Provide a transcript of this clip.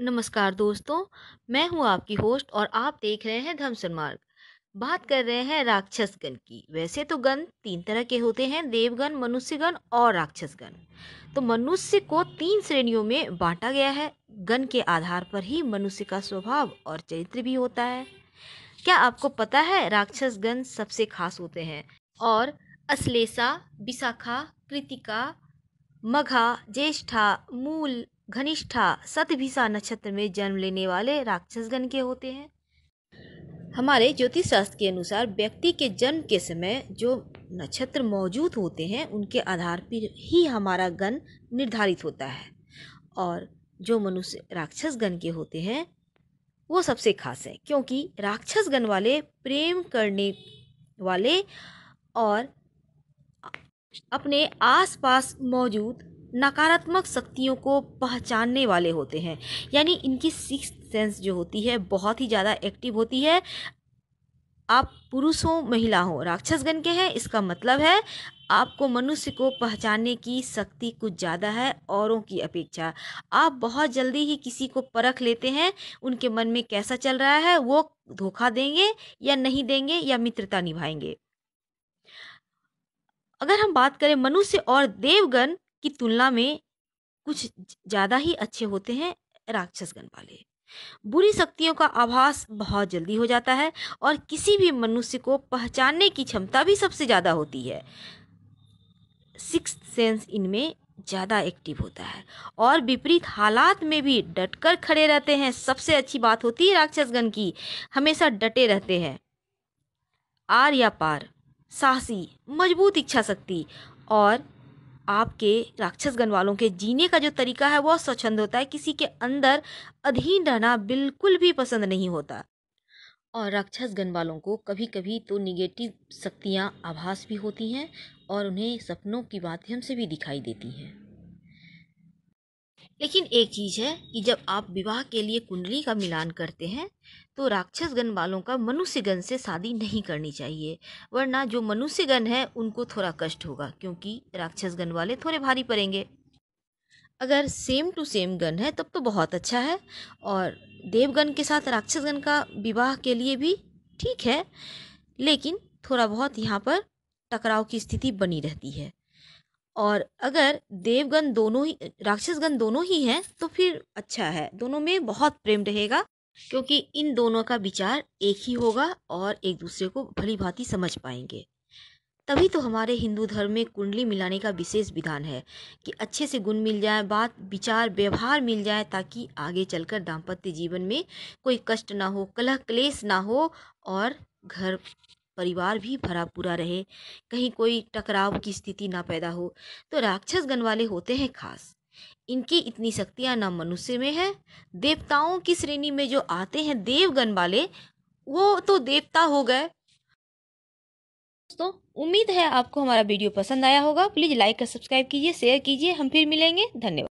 नमस्कार दोस्तों मैं हूं आपकी होस्ट और आप देख रहे हैं धमसन मार्ग बात कर रहे हैं राक्षस गण की वैसे तो गण तीन तरह के होते हैं देवगण मनुष्यगण और राक्षस गण तो मनुष्य को तीन श्रेणियों में बांटा गया है गण के आधार पर ही मनुष्य का स्वभाव और चरित्र भी होता है क्या आपको पता है राक्षस गण सबसे खास होते हैं और अश्लेषा विशाखा कृतिका मघा ज्येष्ठा मूल घनिष्ठा सतभिसा नक्षत्र में जन्म लेने वाले राक्षसगण के होते हैं हमारे ज्योतिष शास्त्र के अनुसार व्यक्ति के जन्म के समय जो नक्षत्र मौजूद होते हैं उनके आधार पर ही हमारा गण निर्धारित होता है और जो मनुष्य राक्षस गण के होते हैं वो सबसे खास है क्योंकि राक्षस गण वाले प्रेम करने वाले और अपने आसपास मौजूद नकारात्मक शक्तियों को पहचानने वाले होते हैं यानी इनकी सिक्स सेंस जो होती है बहुत ही ज़्यादा एक्टिव होती है आप पुरुष हो महिला हो राक्षसगण के हैं इसका मतलब है आपको मनुष्य को पहचानने की शक्ति कुछ ज़्यादा है औरों की अपेक्षा आप बहुत जल्दी ही किसी को परख लेते हैं उनके मन में कैसा चल रहा है वो धोखा देंगे या नहीं देंगे या मित्रता निभाएंगे अगर हम बात करें मनुष्य और देवगण की तुलना में कुछ ज़्यादा ही अच्छे होते हैं राक्षसगण वाले बुरी शक्तियों का आभास बहुत जल्दी हो जाता है और किसी भी मनुष्य को पहचानने की क्षमता भी सबसे ज़्यादा होती है सिक्स सेंस इनमें ज़्यादा एक्टिव होता है और विपरीत हालात में भी डटकर खड़े रहते हैं सबसे अच्छी बात होती है राक्षसगण की हमेशा डटे रहते हैं आर या पार साहसी मजबूत इच्छा शक्ति और आपके राक्षसगण वालों के जीने का जो तरीका है वह स्वच्छंद होता है किसी के अंदर अधीन रहना बिल्कुल भी पसंद नहीं होता और राक्षसगण वालों को कभी कभी तो निगेटिव शक्तियाँ आभास भी होती हैं और उन्हें सपनों के माध्यम से भी दिखाई देती हैं लेकिन एक चीज है कि जब आप विवाह के लिए कुंडली का मिलान करते हैं तो राक्षसगण वालों का मनुष्यगण से शादी नहीं करनी चाहिए वरना जो मनुष्यगण है उनको थोड़ा कष्ट होगा क्योंकि राक्षसगण वाले थोड़े भारी पड़ेंगे अगर सेम टू सेम गण है तब तो बहुत अच्छा है और देवगन के साथ राक्षसगण का विवाह के लिए भी ठीक है लेकिन थोड़ा बहुत यहाँ पर टकराव की स्थिति बनी रहती है और अगर देवगन दोनों ही राक्षसगन दोनों ही हैं तो फिर अच्छा है दोनों में बहुत प्रेम रहेगा क्योंकि इन दोनों का विचार एक ही होगा और एक दूसरे को भली भांति समझ पाएंगे तभी तो हमारे हिंदू धर्म में कुंडली मिलाने का विशेष विधान है कि अच्छे से गुण मिल जाए बात विचार व्यवहार मिल जाए ताकि आगे चलकर दाम्पत्य जीवन में कोई कष्ट ना हो कलह क्लेश ना हो और घर परिवार भी भरा पूरा रहे कहीं कोई टकराव की स्थिति ना पैदा हो तो राक्षस गण वाले होते हैं खास इनकी इतनी शक्तियाँ ना मनुष्य में है देवताओं की श्रेणी में जो आते हैं देवगण वाले वो तो देवता हो गए दोस्तों उम्मीद है आपको हमारा वीडियो पसंद आया होगा प्लीज़ लाइक और सब्सक्राइब कीजिए शेयर कीजिए हम फिर मिलेंगे धन्यवाद